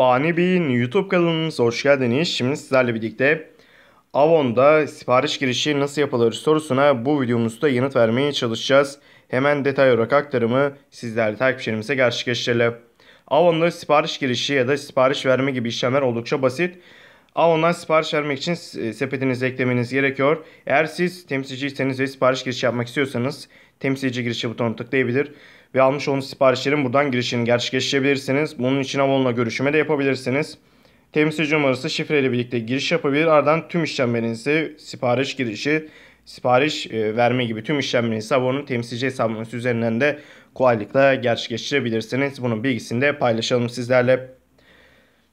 Fani Bey'in YouTube kanalımıza hoş geldiniz. Şimdi sizlerle birlikte Avon'da sipariş girişi nasıl yapılır sorusuna bu videomuzda yanıt vermeye çalışacağız. Hemen detay olarak aktarımı sizlerle takipçilerimize gerçekleştirelim. Avon'da sipariş girişi ya da sipariş verme gibi işlemler oldukça basit a sipariş vermek için e, sepetinize eklemeniz gerekiyor. Eğer siz temsilciyseniz ve sipariş girişi yapmak istiyorsanız temsilci girişi butonuna tıklayabilir ve almış olduğunuz siparişlerin buradan girişini gerçekleştirebilirsiniz. Bunun için Avon'la görüşme de yapabilirsiniz. Temsilci numarası şifreyle birlikte giriş yapabilir. Ardından tüm işlemlerinizi sipariş girişi, sipariş e, verme gibi tüm işlemlerinizi Avon'un temsilci hesabınız üzerinden de kolaylıkla gerçekleştirebilirsiniz. Bunun bilgisini de paylaşalım sizlerle.